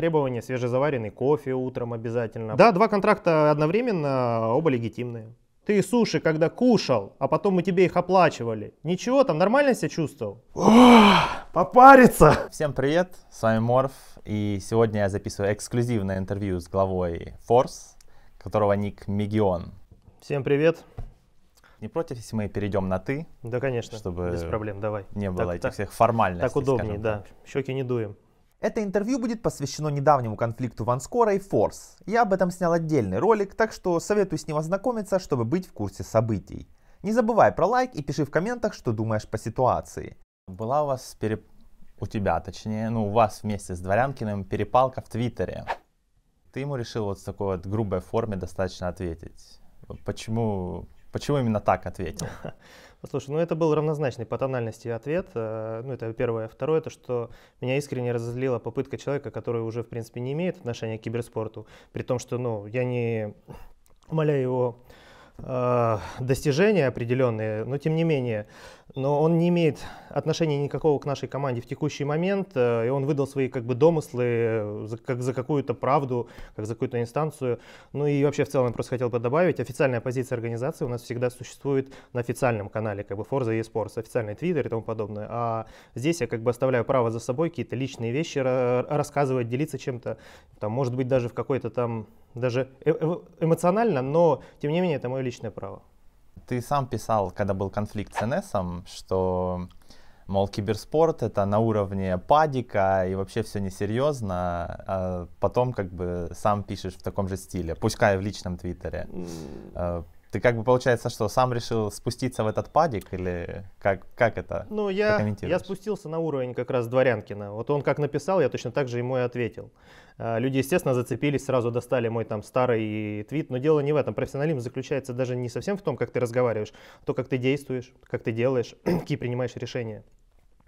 Требования свежезаваренный кофе утром обязательно. Да, два контракта одновременно, оба легитимные. Ты суши, когда кушал, а потом мы тебе их оплачивали. Ничего, там нормально себя чувствовал? О, попариться! Всем привет, с вами Морф. И сегодня я записываю эксклюзивное интервью с главой Force, которого ник Мегион. Всем привет. Не против, если мы перейдем на «ты»? Да, конечно, чтобы без проблем, давай. Не было так, этих так, всех формальностей, Так удобнее, да. Так. Щеки не дуем. Это интервью будет посвящено недавнему конфликту Ванскора и Форс. Я об этом снял отдельный ролик, так что советую с ним ознакомиться, чтобы быть в курсе событий. Не забывай про лайк и пиши в комментах, что думаешь по ситуации. Была у вас переп... у тебя, точнее, ну у вас вместе с Дворянкиным перепалка в Твиттере. Ты ему решил вот в такой вот грубой форме достаточно ответить. Почему, почему именно так ответил? Слушай, ну это был равнозначный по тональности ответ. Э, ну это первое. Второе, то что меня искренне разозлила попытка человека, который уже в принципе не имеет отношения к киберспорту, при том, что ну я не умоляю его Э, достижения определенные, но тем не менее, но он не имеет отношения никакого к нашей команде в текущий момент, э, и он выдал свои как бы домыслы э, как за какую-то правду, как за какую-то инстанцию. Ну и вообще в целом я просто хотел бы добавить, официальная позиция организации у нас всегда существует на официальном канале, как бы Forza eSports, официальный твиттер и тому подобное, а здесь я как бы оставляю право за собой какие-то личные вещи рассказывать, делиться чем-то, там, может быть, даже в какой-то там даже э, э, эмоционально, но тем не менее это мое личное право. Ты сам писал, когда был конфликт с НС, что, мол, киберспорт это на уровне падика и вообще все несерьезно, а потом как бы сам пишешь в таком же стиле, пускай в личном твиттере. Ты как бы получается, что сам решил спуститься в этот падик или как, как это Ну, я, я спустился на уровень как раз Дворянкина. Вот он как написал, я точно так же ему и ответил. А, люди, естественно, зацепились, сразу достали мой там старый твит, но дело не в этом. Профессионализм заключается даже не совсем в том, как ты разговариваешь, а то, как ты действуешь, как ты делаешь, какие принимаешь решения.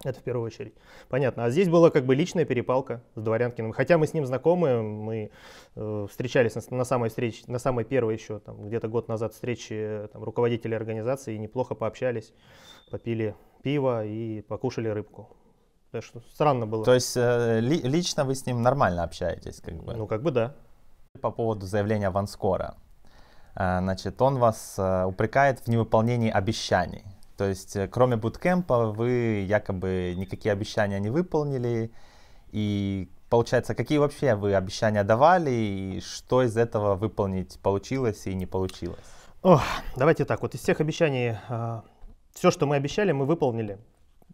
Это в первую очередь. Понятно. А здесь была как бы личная перепалка с Дворянкиным. Хотя мы с ним знакомы, мы э, встречались на, на самой встрече, на самой первой еще, там, где-то год назад встречи э, там, руководителей организации, и неплохо пообщались, попили пиво и покушали рыбку. Так что странно было. То есть э, ли, лично вы с ним нормально общаетесь? Как бы? Ну, как бы да. По поводу заявления Ванскора. Э, значит, он вас э, упрекает в невыполнении обещаний. То есть, э, кроме буткемпа, вы якобы никакие обещания не выполнили. И получается, какие вообще вы обещания давали, и что из этого выполнить получилось и не получилось? О, давайте так, вот из всех обещаний, э, а, все, что мы обещали, мы выполнили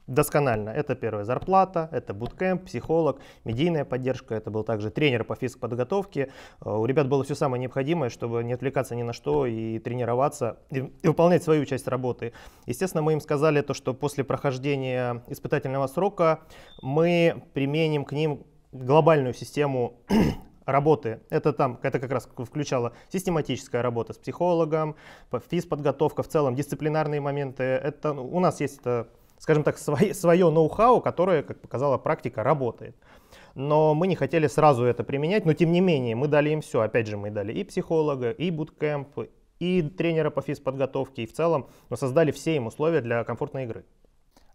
досконально. Это первая зарплата, это буткемп, психолог, медийная поддержка, это был также тренер по физподготовке. Э, у ребят было все самое необходимое, чтобы не отвлекаться ни на что и тренироваться, и, и выполнять свою часть работы. Естественно, мы им сказали то, что после прохождения испытательного срока мы применим к ним глобальную систему работы. Это там, это как раз включало систематическая работа с психологом, физподготовка в целом, дисциплинарные моменты. Это у нас есть это скажем так, свое, свое ноу-хау, которое, как показала практика, работает. Но мы не хотели сразу это применять, но тем не менее мы дали им все. Опять же, мы дали и психолога, и буткемп, и тренера по физподготовке, и в целом мы создали все им условия для комфортной игры.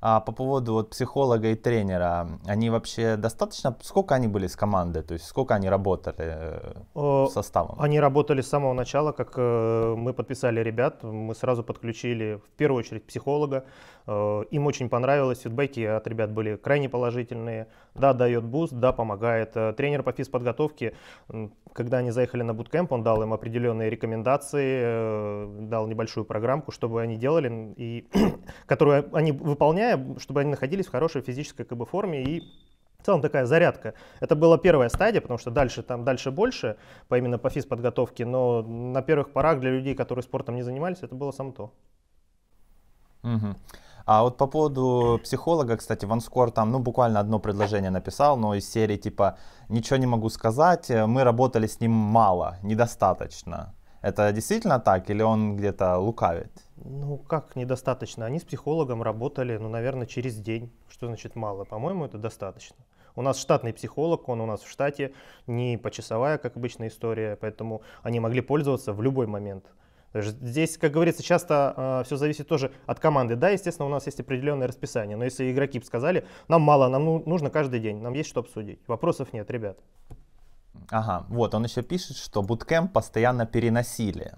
А по поводу вот психолога и тренера, они вообще достаточно, сколько они были с командой, то есть сколько они работали э, э составом? Они работали с самого начала, как э, мы подписали ребят, мы сразу подключили в первую очередь психолога, э, им очень понравилось, фидбэки от ребят были крайне положительные, да, дает буст, да, помогает. Э, тренер по физподготовке, когда они заехали на буткемп, он дал им определенные рекомендации, э, дал небольшую программку, чтобы они делали, и, которую а, они, выполняя, чтобы они находились в хорошей физической как бы, форме и в целом такая зарядка. Это была первая стадия, потому что дальше там дальше больше, по именно по физподготовке, но на первых порах для людей, которые спортом не занимались, это было сам то. Угу. А вот по поводу психолога, кстати, Ванскор там, ну, буквально одно предложение написал, но из серии типа «Ничего не могу сказать, э, мы работали с ним мало, недостаточно». Это действительно так или он где-то лукавит? Ну, как недостаточно? Они с психологом работали, ну, наверное, через день. Что значит мало? По-моему, это достаточно. У нас штатный психолог, он у нас в штате, не почасовая, как обычная история, поэтому они могли пользоваться в любой момент. Здесь, как говорится, часто э, а, все зависит тоже от команды. Да, естественно, у нас есть определенное расписание, но если игроки сказали, нам мало, нам ну, нужно каждый день, нам есть что обсудить. Вопросов нет, ребят. Ага, вот он еще пишет, что буткемп постоянно переносили.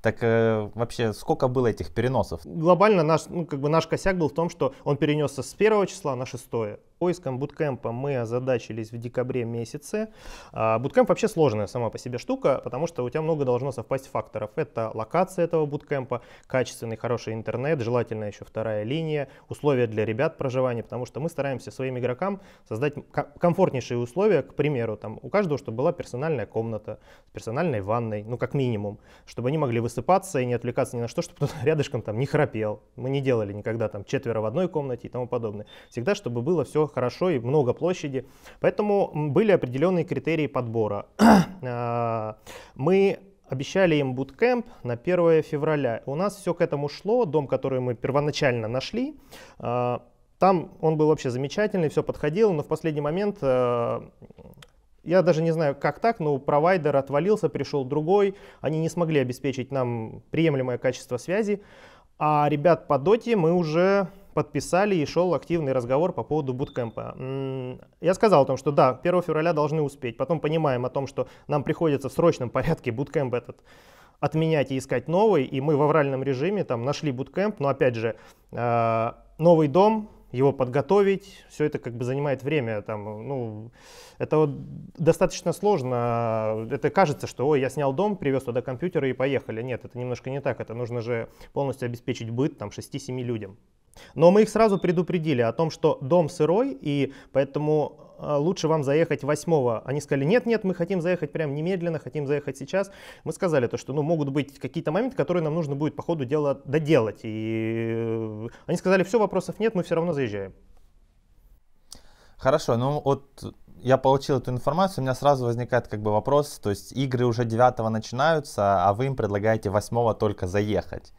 Так э, вообще, сколько было этих переносов? Глобально наш, ну, как бы наш косяк был в том, что он перенесся с первого числа на шестое. Поиском буткемпа мы озадачились в декабре месяце. А, буткемп вообще сложная сама по себе штука, потому что у тебя много должно совпасть факторов. Это локация этого буткемпа, качественный хороший интернет, желательно еще вторая линия, условия для ребят проживания, потому что мы стараемся своим игрокам создать комфортнейшие условия, к примеру, там у каждого, чтобы была персональная комната с персональной ванной, ну как минимум, чтобы они могли высыпаться и не отвлекаться ни на что, чтобы кто-то рядышком там не храпел. Мы не делали никогда там четверо в одной комнате и тому подобное. Всегда, чтобы было все хорошо и много площади. Поэтому были определенные критерии подбора. А, мы обещали им буткемп на 1 февраля. У нас все к этому шло. Дом, который мы первоначально нашли, а, там он был вообще замечательный, все подходило, но в последний момент а, я даже не знаю, как так, но провайдер отвалился, пришел другой, они не смогли обеспечить нам приемлемое качество связи, а ребят по доте мы уже подписали и шел активный разговор по поводу буткемпа. Я сказал о том, что да, 1 февраля должны успеть. Потом понимаем о том, что нам приходится в срочном порядке буткемп этот отменять и искать новый. И мы в авральном режиме там нашли буткемп, но опять же, а, новый дом, его подготовить, все это как бы занимает время, там, ну, это вот достаточно сложно, это кажется, что, ой, я снял дом, привез туда компьютеры и поехали, нет, это немножко не так, это нужно же полностью обеспечить быт там 6-7 людям, но мы их сразу предупредили о том, что дом сырой, и поэтому э, лучше вам заехать 8 Они сказали, нет, нет, мы хотим заехать прям немедленно, хотим заехать сейчас. Мы сказали то, что ну, могут быть какие-то моменты, которые нам нужно будет по ходу дела доделать. И э, они сказали, все, вопросов нет, мы все равно заезжаем. Хорошо, ну вот я получил эту информацию, у меня сразу возникает как бы вопрос, то есть игры уже 9 начинаются, а вы им предлагаете 8 только заехать.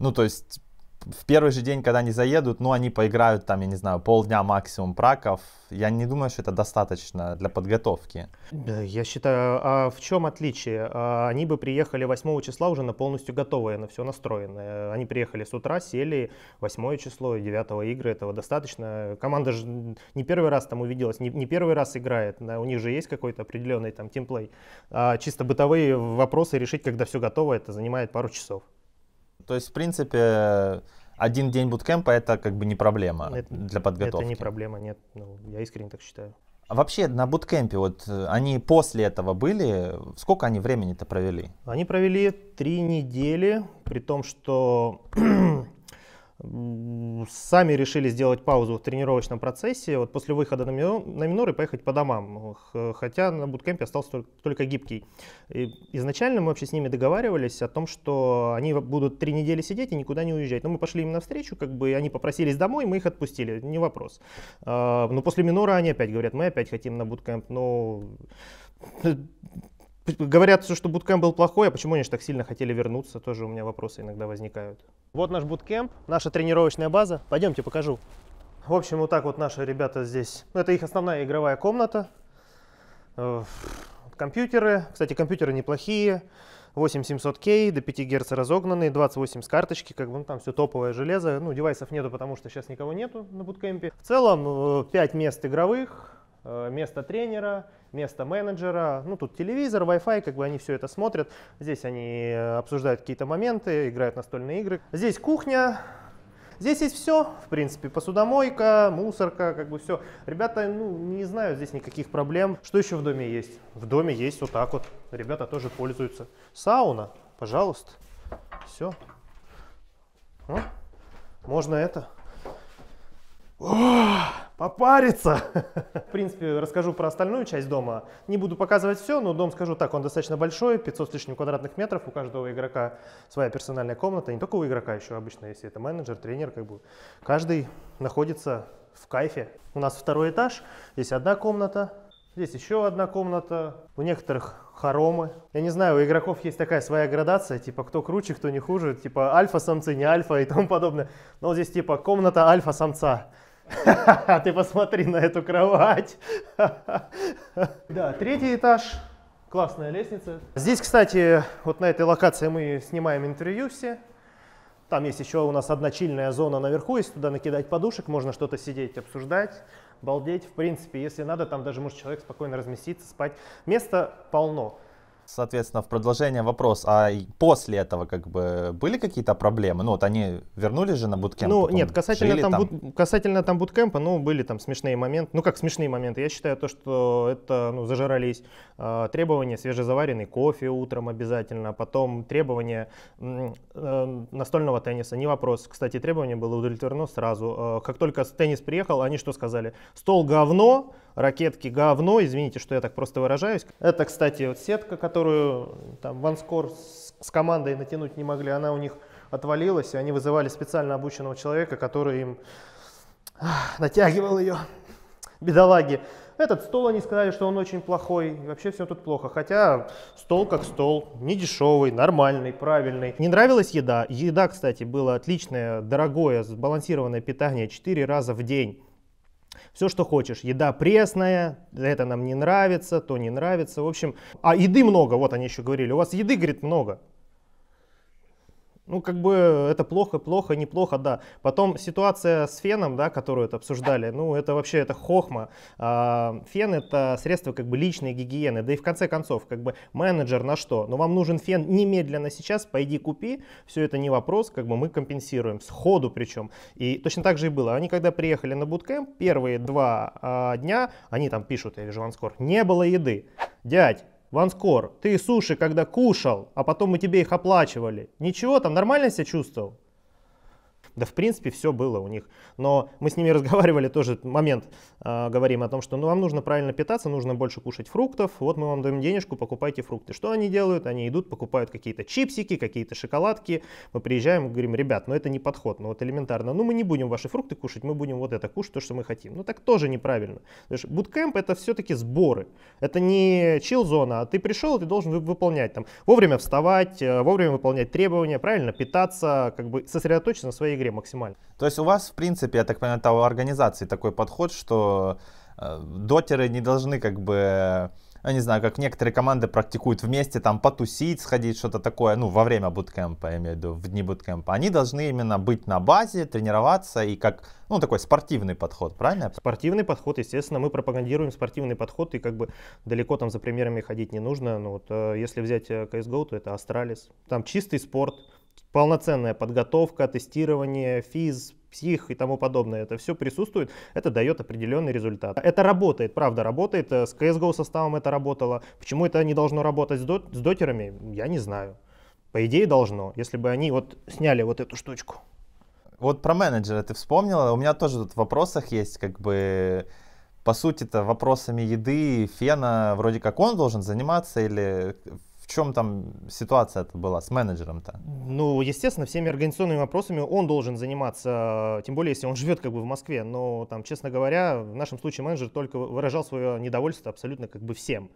Ну, то есть в первый же день, когда они заедут, ну, они поиграют там, я не знаю, полдня максимум праков. Я не думаю, что это достаточно для подготовки. Да, я считаю, а в чем отличие? А, они бы приехали 8 числа уже на полностью готовые, на все настроенные. Они приехали с утра, сели 8 число, 9 игры, этого достаточно. Команда же не первый раз там увиделась, не, не первый раз играет, у них же есть какой-то определенный там тимплей. А чисто бытовые вопросы решить, когда все готово, это занимает пару часов. То есть, в принципе, один день буткемпа это как бы не проблема это, для подготовки. Это не проблема, нет. Ну, я искренне так считаю. А вообще на буткемпе, вот э, они после этого были, сколько они времени-то провели? Они провели три недели, при том, что сами решили сделать паузу в тренировочном процессе, вот после выхода на минор и поехать по домам, э, хотя на буткемпе остался только, только гибкий. И изначально мы вообще с ними договаривались о том, что они будут три недели сидеть и никуда не уезжать. Но мы пошли им навстречу, как бы они попросились домой, мы их отпустили, не вопрос. А, но после минора они опять говорят, мы опять хотим на буткемп, но э, Говорят, что буткемп был плохой, а почему они же так сильно хотели вернуться? Тоже у меня вопросы иногда возникают. Вот наш буткемп, наша тренировочная база. Пойдемте покажу. В общем, вот так вот наши ребята здесь. Ну, это их основная игровая комната. Э, компьютеры. Кстати, компьютеры неплохие. 8700K, до 5 Гц разогнанный, 28 с карточки, как бы ну, там все топовое железо. Ну, девайсов нету, потому что сейчас никого нету на буткемпе. В целом 5 э, мест игровых, Э, место тренера, место менеджера, ну тут телевизор, Wi-Fi, как бы они все это смотрят. Здесь они э, обсуждают какие-то моменты, играют настольные игры. Здесь кухня, Здесь есть все, в принципе, посудомойка, мусорка, как бы все. Ребята, ну, не знаю, здесь никаких проблем. Что еще в доме есть? В доме есть вот так вот. Ребята тоже пользуются. Сауна, пожалуйста. Все. О, можно это. О! попариться. В принципе, расскажу про остальную часть дома. Не буду показывать все, но дом, скажу так, он достаточно большой, 500 с лишним квадратных метров. У каждого игрока своя персональная комната. Не только у игрока еще обычно, если это менеджер, тренер, как бы каждый находится в кайфе. У нас второй этаж, здесь одна комната, здесь еще одна комната, у некоторых хоромы. Я не знаю, у игроков есть такая своя градация, типа кто круче, кто не хуже, типа альфа-самцы, не альфа и тому подобное. Но здесь типа комната альфа-самца. Ты посмотри на эту кровать. Да, третий этаж. Классная лестница. Здесь, кстати, вот на этой локации мы снимаем интервью все. Там есть еще у нас одна чильная зона наверху, если туда накидать подушек, можно что-то сидеть, обсуждать, балдеть. В принципе, если надо, там даже может человек спокойно разместиться, спать. Места полно. Соответственно, в продолжение вопрос, а после этого как бы были какие-то проблемы? Ну вот они вернулись же на буткемп? Ну нет, касательно там, там... Бут, касательно там буткемпа, ну были там смешные моменты, ну как смешные моменты, я считаю то, что это, ну зажрались а, требования свежезаваренный кофе утром обязательно, потом требования э, настольного тенниса, не вопрос. Кстати, требование было удовлетворено сразу. А, как только теннис приехал, они что сказали? Стол говно, ракетки говно, извините, что я так просто выражаюсь. Это, кстати, сетка, которая которую там ванскор с, с командой натянуть не могли, она у них отвалилась, и они вызывали специально обученного человека, который им ах, натягивал ее. Бедолаги. Этот стол, они сказали, что он очень плохой, и вообще все тут плохо. Хотя стол как стол, не дешевый, нормальный, правильный. Не нравилась еда. Еда, кстати, была отличная, дорогое, сбалансированное питание четыре раза в день все, что хочешь. Еда пресная, это нам не нравится, то не нравится. В общем, а еды много, вот они еще говорили. У вас еды, говорит, много. Ну, как бы э, это плохо, плохо, неплохо, да. Потом ситуация с феном, да, которую это обсуждали, ну, это вообще, это хохма. А, фен — это средство как бы личной гигиены. Да и в конце концов, как бы менеджер на что? Но ну, вам нужен фен немедленно сейчас, пойди купи, все это не вопрос, как бы мы компенсируем, сходу причем. И точно так же и было. Они когда приехали на буткэмп, первые два а, дня, они там пишут, я вижу, Ванскор, не было еды. Дядь, Ванскор, ты суши когда кушал, а потом мы тебе их оплачивали, ничего там, нормально себя чувствовал? Да, в принципе, все было у них. Но мы с ними разговаривали тоже момент, э, говорим о том, что ну, вам нужно правильно питаться, нужно больше кушать фруктов, вот мы вам даем денежку, покупайте фрукты. Что они делают? Они идут, покупают какие-то чипсики, какие-то шоколадки. Мы приезжаем говорим, ребят, ну это не подход, ну вот элементарно, ну мы не будем ваши фрукты кушать, мы будем вот это кушать, то, что мы хотим. Ну так тоже неправильно. То есть буткэмп это все-таки сборы. Это не чил-зона, а ты пришел, ты должен выполнять там вовремя вставать, э, вовремя выполнять требования, правильно питаться, как бы сосредоточиться на своей игре игре максимально. То есть у вас, в принципе, я так понимаю, это у организации такой подход, что э, дотеры не должны как бы я ну, не знаю, как некоторые команды практикуют вместе там потусить, сходить, что-то такое, ну, во время буткемпа, я имею в виду, в дни буткемпа, они должны именно быть на базе, тренироваться и как, ну, такой спортивный подход, правильно? Спортивный подход, естественно, мы пропагандируем спортивный подход, и как бы далеко там за примерами ходить не нужно, ну, вот э, если взять CSGO, э, то это Астралис, там чистый спорт, полноценная подготовка, тестирование, физ, псих и тому подобное, это все присутствует, это дает определенный результат. Это работает, правда работает, э, с CSGO составом это работало. Почему это не должно работать с, дот с дотерами, я не знаю. По идее должно, если бы они вот сняли вот эту штучку. Вот про менеджера ты вспомнила, у меня тоже тут в вопросах есть как бы... По сути-то вопросами еды, фена, вроде как он должен заниматься или в чем там ситуация-то была с менеджером-то? Ну, естественно, всеми организационными вопросами он должен заниматься, тем более, если он живет как бы в Москве. Но, там, честно говоря, в нашем случае менеджер только выражал свое недовольство абсолютно как бы всем.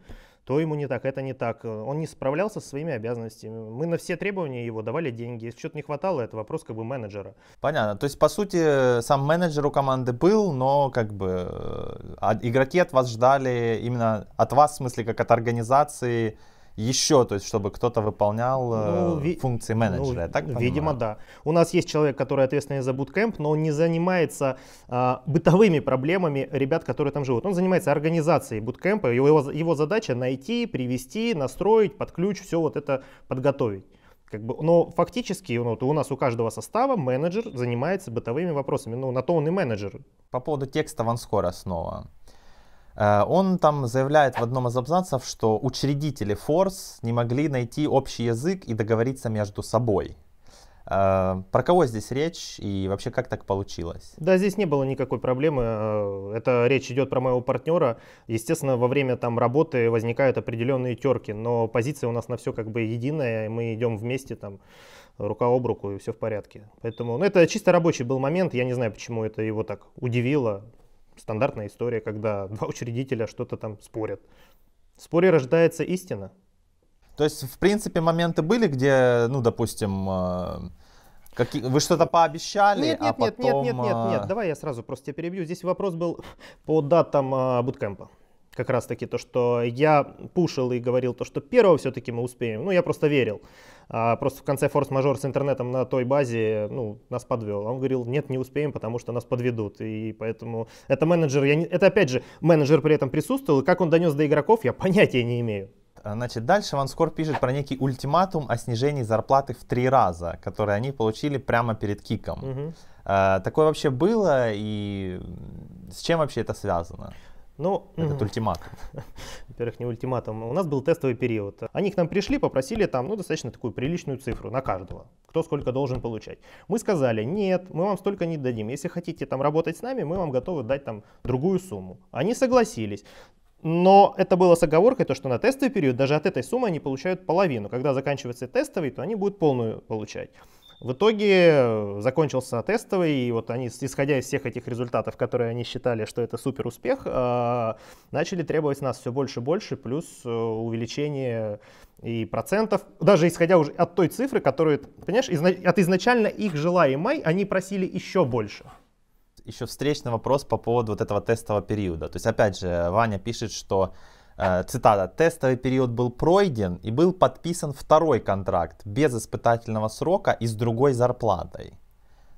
То ему не так, это не так. Он не справлялся со своими обязанностями. Мы на все требования его давали деньги. Если что-то не хватало, это вопрос как бы менеджера. Понятно. То есть, по сути, сам менеджер у команды был, но как бы э, а, игроки от вас ждали именно от вас, в смысле, как от организации, еще, то есть чтобы кто-то выполнял ну, э, ви- функции ну, менеджера, ну, так понимаю? Видимо, да. У нас есть человек, который ответственный за буткемп, но он не занимается а, бытовыми проблемами ребят, которые там живут. Он занимается организацией буткемпа, его, его задача найти, привести, настроить, под ключ все вот это подготовить. Как бы, но фактически ну, вот у нас у каждого состава менеджер занимается бытовыми вопросами. Ну, на то он и менеджер. По поводу текста Ванскора снова. Э, он там заявляет в одном из абзацев, что учредители Force не могли найти общий язык и договориться между собой. Э, про кого здесь речь и вообще как так получилось? Да, здесь не было никакой проблемы. Э, это речь идет про моего партнера. Естественно, во время там работы возникают определенные терки, но позиция у нас на все как бы единая, и мы идем вместе там рука об руку и все в порядке. Поэтому ну, это чисто рабочий был момент. Я не знаю, почему это его так удивило стандартная история, когда два учредителя что-то там спорят. В споре рождается истина. То есть, в принципе, моменты были, где, ну, допустим, э, Какие, вы что-то пообещали, нет, нет, а потом... Нет, нет, нет, нет, э, нет, давай я сразу просто тебя перебью. Здесь вопрос был по датам буткемпа. Э, как раз таки то, что я пушил и говорил то, что первого все-таки мы успеем. Ну, я просто верил. А, просто в конце форс-мажор с интернетом на той базе ну, нас подвел. А он говорил, нет, не успеем, потому что нас подведут. И поэтому это менеджер, я не... это опять же, менеджер при этом присутствовал. И как он донес до игроков, я понятия не имею. Значит, дальше Ванскор пишет про некий ультиматум о снижении зарплаты в три раза, который они получили прямо перед киком. Угу. Такое вообще было и с чем вообще это связано? Ну, Этот ультимат. Во-первых, не ультиматум. У нас был тестовый период. Они к нам пришли, попросили там, ну, достаточно такую приличную цифру на каждого. Кто сколько должен получать. Мы сказали, нет, мы вам столько не дадим. Если хотите там работать с нами, мы вам готовы дать там другую сумму. Они согласились. Но это было с оговоркой, то, что на тестовый период даже от этой суммы они получают половину. Когда заканчивается тестовый, то они будут полную получать. В итоге э, закончился тестовый, и вот они, исходя из всех этих результатов, которые они считали, что это супер успех, э, начали требовать нас все больше и больше, плюс э, увеличение и процентов, даже исходя уже от той цифры, которую, понимаешь, от изначально их желаемой они просили еще больше еще встречный вопрос по поводу вот этого тестового периода. То есть, опять же, Ваня пишет, что Э, цитата, тестовый период был пройден и был подписан второй контракт без испытательного срока и с другой зарплатой.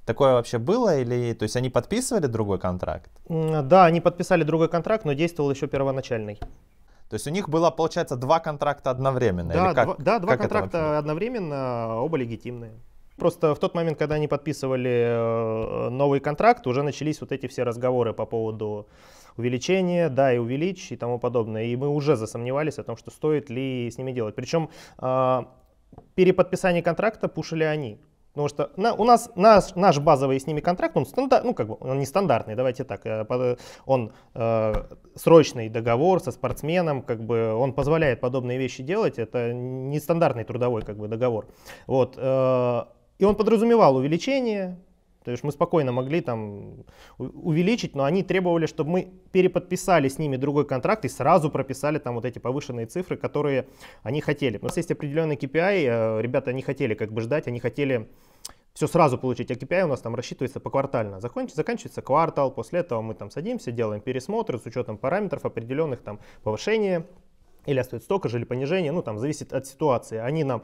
Такое вообще было или, то есть они подписывали другой контракт? Да, они подписали другой контракт, но действовал еще первоначальный. То есть у них было, получается, два контракта одновременно? Да, как, два, да, два как контракта одновременно, оба легитимные. Просто в тот момент, когда они подписывали э, новый контракт, уже начались вот эти все разговоры по поводу увеличение, да, и увеличь и тому подобное. И мы уже засомневались о том, что стоит ли с ними делать. Причем э, переподписание контракта пушили они. Потому что на, у нас наш, наш базовый с ними контракт, он стандар, ну как бы он не стандартный, давайте так, э, он э, срочный договор со спортсменом, как бы он позволяет подобные вещи делать, это нестандартный трудовой как бы договор. Вот, э, и он подразумевал увеличение, то есть мы спокойно могли там увеличить, но они требовали, чтобы мы переподписали с ними другой контракт и сразу прописали там вот эти повышенные цифры, которые они хотели. У нас есть определенный KPI, э, ребята не хотели как бы ждать, они хотели все сразу получить. А KPI у нас там рассчитывается поквартально. Закончится, заканчивается квартал, после этого мы там садимся, делаем пересмотр с учетом параметров определенных там повышения, или остается столько же, или понижение, ну там зависит от ситуации. Они нам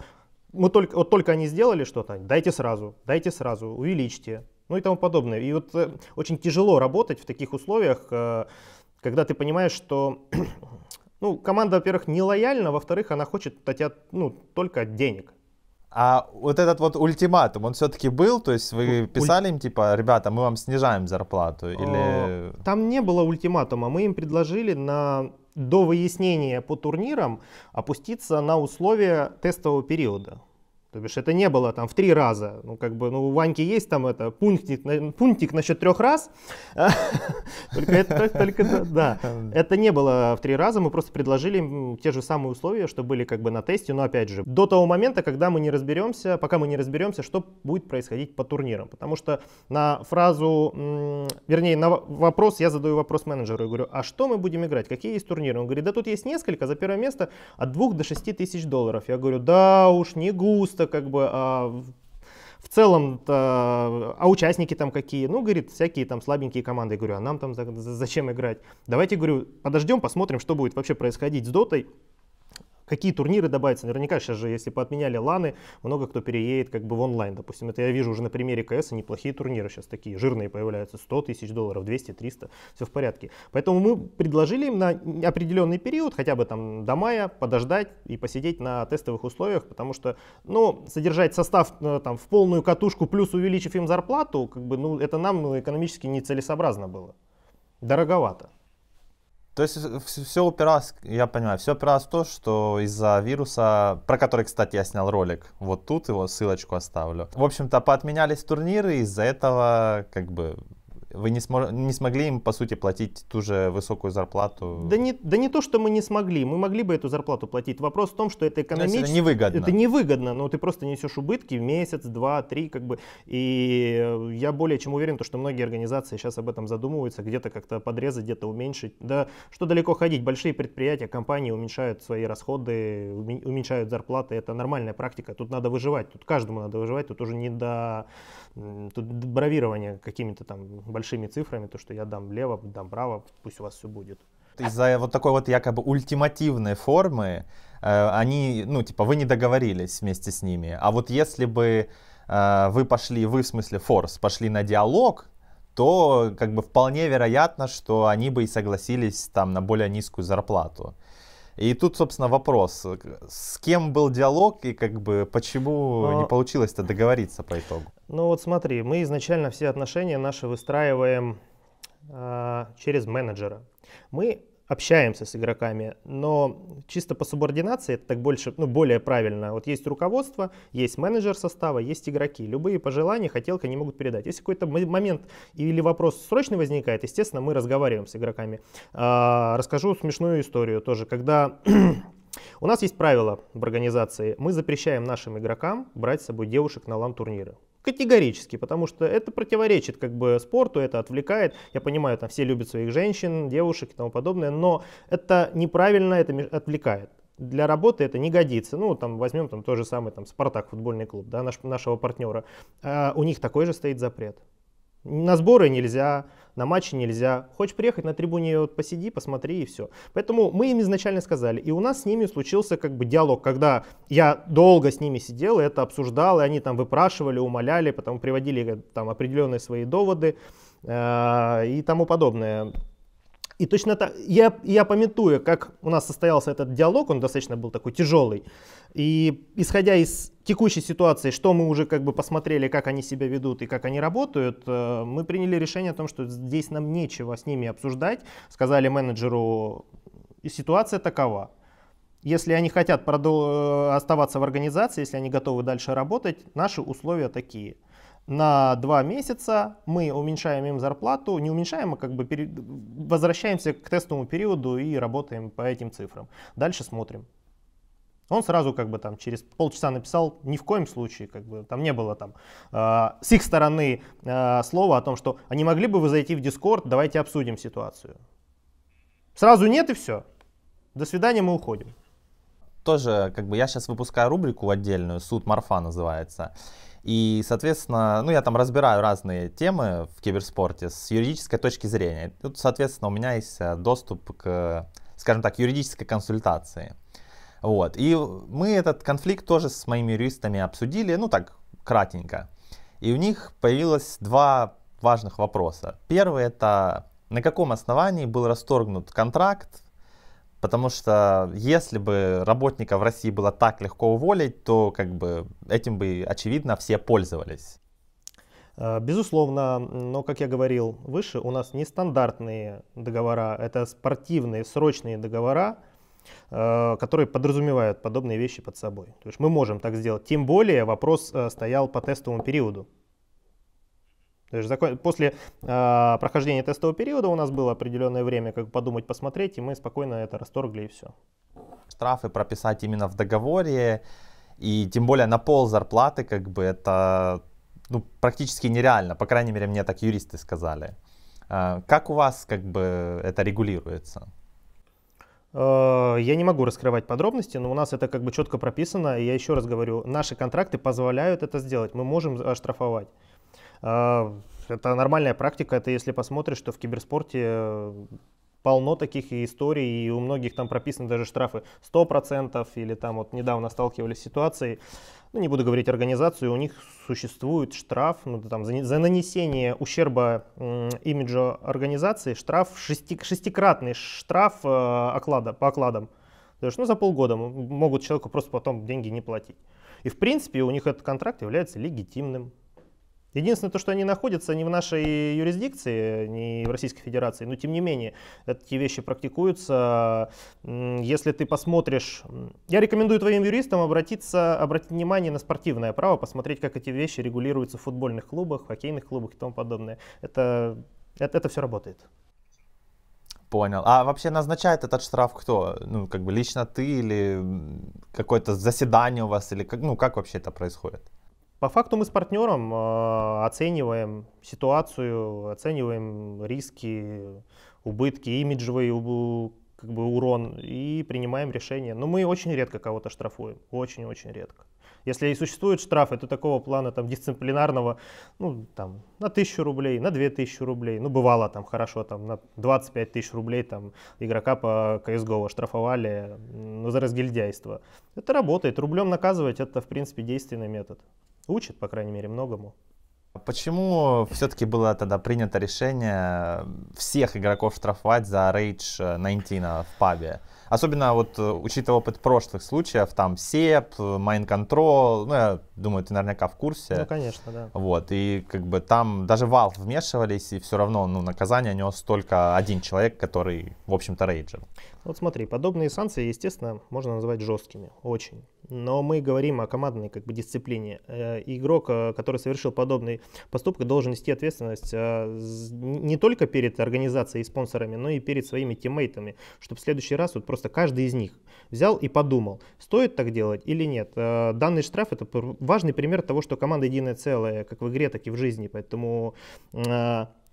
мы только, вот только они сделали что-то, дайте сразу, дайте сразу, увеличьте, ну и тому подобное. И вот э, очень тяжело работать в таких условиях, э, когда ты понимаешь, что ну, команда, во-первых, не лояльна, во-вторых, она хочет от тебя ну, только денег. А вот этот вот ультиматум, он все-таки был? То есть вы писали им, типа, ребята, мы вам снижаем зарплату? А, или... Там не было ультиматума. Мы им предложили на до выяснения по турнирам опуститься на условия тестового периода. То бишь это не было там в три раза. Ну, как бы, ну, у Ваньки есть там это, пунктик, пунктик насчет трех раз. Только это, только, да. Это не было в три раза, мы просто предложили те же самые условия, что были как бы на тесте, но опять же, до того момента, когда мы не разберемся, пока мы не разберемся, что будет происходить по турнирам. Потому что на фразу, вернее, на вопрос, я задаю вопрос менеджеру, и говорю, а что мы будем играть, какие есть турниры? Он говорит, да тут есть несколько, за первое место от двух до шести тысяч долларов. Я говорю, да уж, не густо, как бы, а, в целом, а участники там какие? Ну, говорит, всякие там слабенькие команды. Я говорю, а нам там зачем играть? Давайте, говорю, подождем, посмотрим, что будет вообще происходить с дотой какие турниры добавятся. Наверняка сейчас же, если поотменяли ланы, много кто переедет как бы в онлайн. Допустим, это я вижу уже на примере КС, неплохие турниры сейчас такие, жирные появляются, 100 тысяч долларов, 200, 300, все в порядке. Поэтому мы предложили им на определенный период, хотя бы там до мая, подождать и посидеть на тестовых условиях, потому что, ну, содержать состав э, там в полную катушку, плюс увеличив им зарплату, как бы, ну, это нам ну, экономически нецелесообразно было. Дороговато. То есть все упиралось, я понимаю, все упиралось в то, что из-за вируса, про который, кстати, я снял ролик, вот тут его ссылочку оставлю. В общем-то, поотменялись турниры, из-за этого как бы вы не, смо- не смогли им, по сути, платить ту же высокую зарплату? Да не, да не то, что мы не смогли. Мы могли бы эту зарплату платить. Вопрос в том, что это экономически... Ну, это невыгодно. Это невыгодно, но ну, ты просто несешь убытки в месяц, два, три, как бы. И э, я более чем уверен, что многие организации сейчас об этом задумываются, где-то как-то подрезать, где-то уменьшить. Да что далеко ходить, большие предприятия, компании уменьшают свои расходы, уменьшают зарплаты. Это нормальная практика. Тут надо выживать, тут каждому надо выживать, тут уже не до тут бравирования какими-то там большими цифрами, то, что я дам лево, дам право, пусть у вас все будет. Из-за вот такой вот якобы ультимативной формы э, они, ну, типа, вы не договорились вместе с ними. А вот если бы э, вы пошли, вы в смысле форс, пошли на диалог, то как бы вполне вероятно, что они бы и согласились там на более низкую зарплату. И тут, собственно, вопрос, с кем был диалог и как бы почему Но... не получилось-то договориться по итогу? Ну вот смотри, мы изначально все отношения наши выстраиваем э, через менеджера. Мы общаемся с игроками, но чисто по субординации это так больше, ну, более правильно. Вот есть руководство, есть менеджер состава, есть игроки. Любые пожелания, хотелки они могут передать. Если какой-то момент или вопрос срочно возникает, естественно, мы разговариваем с игроками. А, расскажу смешную историю тоже. Когда у нас есть правило в организации, мы запрещаем нашим игрокам брать с собой девушек на лан-турниры. Категорически, потому что это противоречит как бы спорту, это отвлекает. Я понимаю, там все любят своих женщин, девушек и тому подобное, но это неправильно, это отвлекает для работы это не годится. Ну, там возьмем там то же самое, там Спартак, футбольный клуб, да, наш, нашего партнера. А у них такой же стоит запрет. На сборы нельзя, на матчи нельзя. Хочешь приехать на трибуне, вот посиди, посмотри и все. Поэтому мы им изначально сказали. И у нас с ними случился как бы диалог, когда я долго с ними сидел и это обсуждал, и они там выпрашивали, умоляли, потом приводили э, там определенные свои доводы э, и тому подобное. И точно так, я, я пометую, как у нас состоялся этот диалог, он достаточно был такой тяжелый. И исходя из текущей ситуации, что мы уже как бы посмотрели, как они себя ведут и как они работают, э, мы приняли решение о том, что здесь нам нечего с ними обсуждать. Сказали менеджеру, ситуация такова. Если они хотят э, оставаться в организации, если они готовы дальше работать, наши условия такие на два месяца мы уменьшаем им зарплату, не уменьшаем, а как бы пере... возвращаемся к тестовому периоду и работаем по этим цифрам. Дальше смотрим. Он сразу как бы там через полчаса написал, ни в коем случае, как бы там не было там э, с их стороны э, слова о том, что они а могли бы вы зайти в Дискорд, давайте обсудим ситуацию. Сразу нет и все. До свидания, мы уходим. Тоже, как бы я сейчас выпускаю рубрику отдельную, суд Марфа называется. И, соответственно, ну, я там разбираю разные темы в киберспорте с юридической точки зрения. Тут, соответственно, у меня есть э, доступ к, скажем так, юридической консультации. Вот. И мы этот конфликт тоже с моими юристами обсудили, ну, так, кратенько. И у них появилось два важных вопроса. Первый — это на каком основании был расторгнут контракт Потому что если бы работника в России было так легко уволить, то как бы этим бы, очевидно, все пользовались. А, безусловно, но, как я говорил выше, у нас нестандартные договора, это спортивные срочные договора, а, которые подразумевают подобные вещи под собой. То есть мы можем так сделать. Тем более вопрос э, стоял по тестовому периоду. То есть закон... После э, прохождения тестового периода у нас было определенное время, как подумать, посмотреть, и мы спокойно это расторгли и все. Штрафы прописать именно в договоре, и тем более на пол зарплаты, как бы это ну, практически нереально. По крайней мере, мне так юристы сказали. Э, как у вас как бы это регулируется? А, я не могу раскрывать подробности, но у нас это как бы четко прописано. И я еще раз говорю, наши контракты позволяют это сделать. Мы можем оштрафовать. А, это нормальная практика, это если посмотришь, что в киберспорте э, полно таких историй, и у многих там прописаны даже штрафы 100%, или там вот недавно сталкивались с ситуацией, ну не буду говорить организацию, у них существует штраф, ну там за, за нанесение ущерба э, имиджу организации, штраф, шести, шестикратный штраф э, оклада, по окладам. То есть, ну, за полгода могут человеку просто потом деньги не платить. И, в принципе, у них этот контракт является легитимным. Единственное, то, что они находятся не в нашей юрисдикции, не в Российской Федерации, но тем не менее эти вещи практикуются. Если ты посмотришь, я рекомендую твоим юристам обратиться, обратить внимание на спортивное право, посмотреть, как эти вещи регулируются в футбольных клубах, в хоккейных клубах и тому подобное. Это, это, это все работает. Понял. А вообще назначает этот штраф кто? Ну, как бы лично ты или какое-то заседание у вас? Или как, ну, как вообще это происходит? По факту мы с партнером э, оцениваем ситуацию, оцениваем риски, убытки, имиджевый как бы, урон и принимаем решение. Но мы очень редко кого-то штрафуем, очень-очень редко. Если и существуют штрафы, то такого плана там, дисциплинарного ну, там, на 1000 рублей, на 2000 рублей. Ну, бывало там хорошо, там, на 25 тысяч рублей там, игрока по CSGO штрафовали ну, за разгильдяйство. Это работает. Рублем наказывать это, в принципе, действенный метод. Учит по крайней мере, многому. Почему все-таки было тогда принято решение э, всех игроков штрафовать за рейдж 19 э, а, в пабе? Особенно вот э, учитывая опыт прошлых случаев, там СЕП, Mind Control, ну я думаю, ты наверняка в курсе. Ну, конечно, да. Вот, и как бы там даже Valve вмешивались, и все равно ну, наказание нес только один человек, который, в общем-то, рейджер. Вот смотри, подобные санкции, естественно, можно назвать жесткими, очень. Но мы говорим о командной как бы, дисциплине. Э, игрок, э, который совершил подобный поступок, должен нести ответственность э, не только перед организацией и спонсорами, но и перед своими тиммейтами, чтобы в следующий раз вот просто каждый из них взял и подумал, стоит так делать или нет. Данный штраф — это важный пример того, что команда единое целое, как в игре, так и в жизни. Поэтому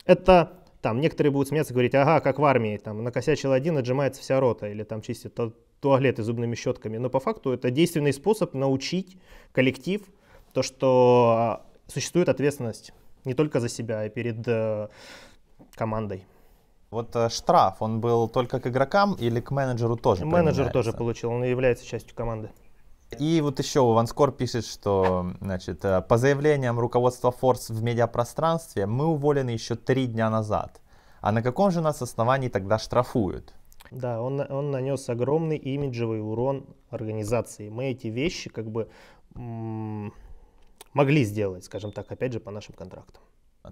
это там некоторые будут смеяться, говорить, ага, как в армии, там накосячил один, отжимается вся рота, или там чистит туалеты зубными щетками. Но по факту это действенный способ научить коллектив то, что а, существует ответственность не только за себя, а перед э, командой. Вот э, штраф, он был только к игрокам или к менеджеру тоже? Менеджер тоже получил, он является частью команды. И вот еще Ванскор пишет, что значит, э, по заявлениям руководства Форс в медиапространстве мы уволены еще три дня назад. А на каком же нас основании тогда штрафуют? Да, он, он нанес огромный имиджевый урон организации. Мы эти вещи как бы могли сделать, скажем так, опять же, по нашим контрактам.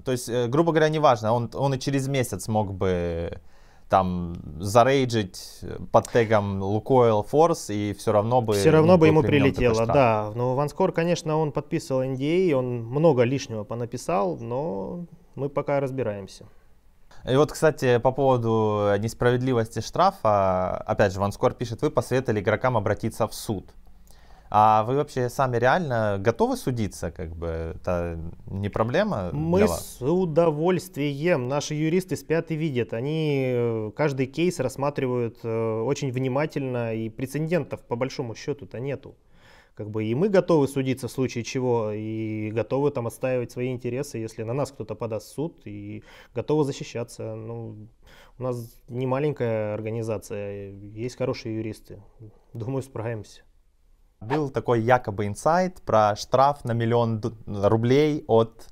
То есть, э, грубо говоря, неважно, он, он и через месяц мог бы там зарейджить под тегом Лукойл Форс, и все равно бы... Все равно бы ему прилетело, да. Но Ванскор, конечно, он подписывал NDA, а, он много лишнего понаписал, но мы пока разбираемся. И вот, кстати, по поводу несправедливости штрафа, опять же, Ванскор пишет, вы посоветовали игрокам обратиться в суд. А вы вообще сами реально готовы судиться? Как бы это не проблема? Мы для вас? с удовольствием. Наши юристы спят и видят. Они э, каждый кейс рассматривают э, очень внимательно, и прецедентов по большому счету-то нету. Как бы и мы готовы судиться в случае чего, и готовы там отстаивать свои интересы, если на нас кто-то подаст суд, и готовы защищаться. Ну, у нас не маленькая организация, есть хорошие юристы. Думаю, справимся. Был такой якобы инсайт про штраф на миллион рублей от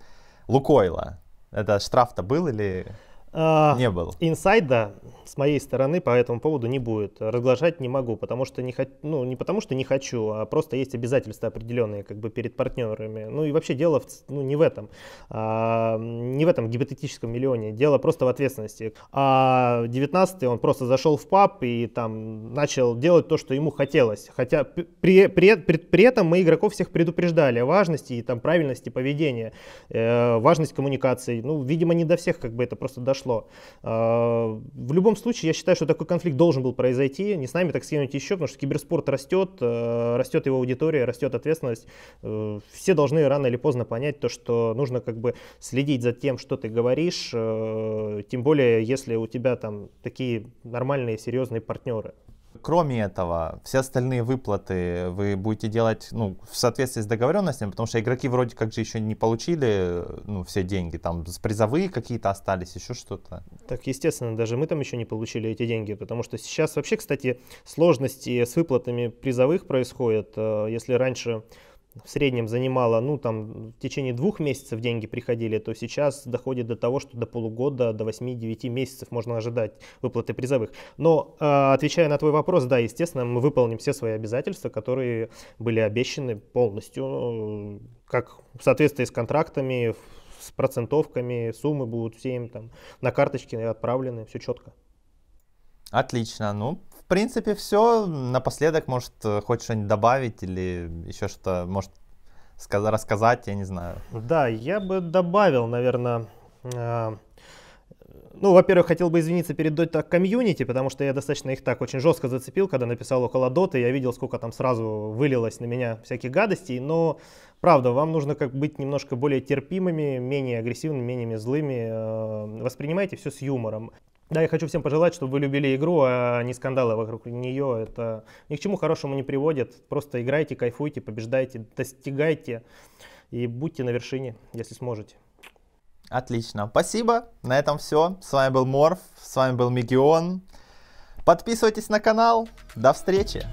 Лукойла. Это штраф-то был или... А, не было. Инсайда с моей стороны по этому поводу не будет. Разглашать не могу, потому что не хочу, ну не потому что не хочу, а просто есть обязательства определенные как бы перед партнерами. Ну и вообще дело в, ну, не в этом, а, не в этом гипотетическом миллионе, дело просто в ответственности. А 19 он просто зашел в ПАП и там начал делать то, что ему хотелось. Хотя при, при, при, при этом мы игроков всех предупреждали о важности и там правильности поведения, э, важность коммуникации. Ну, видимо, не до всех как бы это просто дошло произошло. А, в любом случае, я считаю, что такой конфликт должен был произойти. Не с нами, так с кем-нибудь еще, потому что киберспорт растет, э, растет его аудитория, растет ответственность. Э, все должны рано или поздно понять то, что нужно как бы следить за тем, что ты говоришь, э, тем более, если у тебя там такие нормальные, серьезные партнеры. Кроме этого, все остальные выплаты вы будете делать ну, в соответствии с договоренностями, потому что игроки вроде как же еще не получили ну, все деньги, там призовые какие-то остались, еще что-то. Так, естественно, даже мы там еще не получили эти деньги, потому что сейчас вообще, кстати, сложности с выплатами призовых происходят. Э, если раньше в среднем занимало, ну там в течение двух месяцев деньги приходили, то сейчас доходит до того, что до полугода, до 8-9 месяцев можно ожидать выплаты призовых. Но а, отвечая на твой вопрос, да, естественно, мы выполним все свои обязательства, которые были обещаны полностью, ну, как в соответствии с контрактами, с процентовками, суммы будут всем там на карточке отправлены, все четко. Отлично, ну принципе, все. Напоследок, может, хочешь что-нибудь добавить или еще что-то, может, рассказать, я не знаю. Да, я бы добавил, наверное, э а, ну, во-первых, хотел бы извиниться перед Dota комьюнити, потому что я достаточно их так очень жестко зацепил, когда написал около Dota, Я видел, сколько там сразу вылилось на меня всяких гадостей. Но, правда, вам нужно как быть немножко более терпимыми, менее агрессивными, менее злыми. Э, воспринимайте все с юмором. Да, я хочу всем пожелать, чтобы вы любили игру, а не скандалы вокруг нее. Это ни к чему хорошему не приводит. Просто играйте, кайфуйте, побеждайте, достигайте и будьте на вершине, если сможете. Отлично, спасибо. На этом все. С вами был Морф, с вами был Мегион. Подписывайтесь на канал. До встречи!